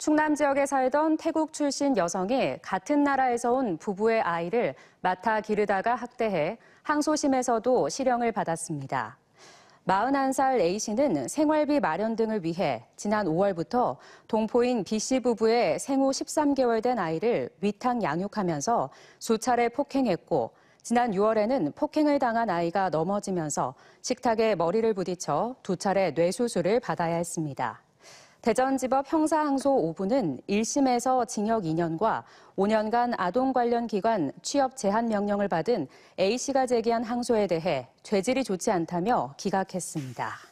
충남 지역에 살던 태국 출신 여성이 같은 나라에서 온 부부의 아이를 맡아 기르다가 학대해 항소심에서도 실형을 받았습니다. 41살 A씨는 생활비 마련 등을 위해 지난 5월부터 동포인 B씨 부부의 생후 13개월 된 아이를 위탁 양육하면서 수차례 폭행했고 지난 6월에는 폭행을 당한 아이가 넘어지면서 식탁에 머리를 부딪혀 두 차례 뇌수술을 받아야 했습니다. 대전지법 형사항소 5부는 1심에서 징역 2년과 5년간 아동 관련 기관 취업 제한 명령을 받은 A씨가 제기한 항소에 대해 죄질이 좋지 않다며 기각했습니다.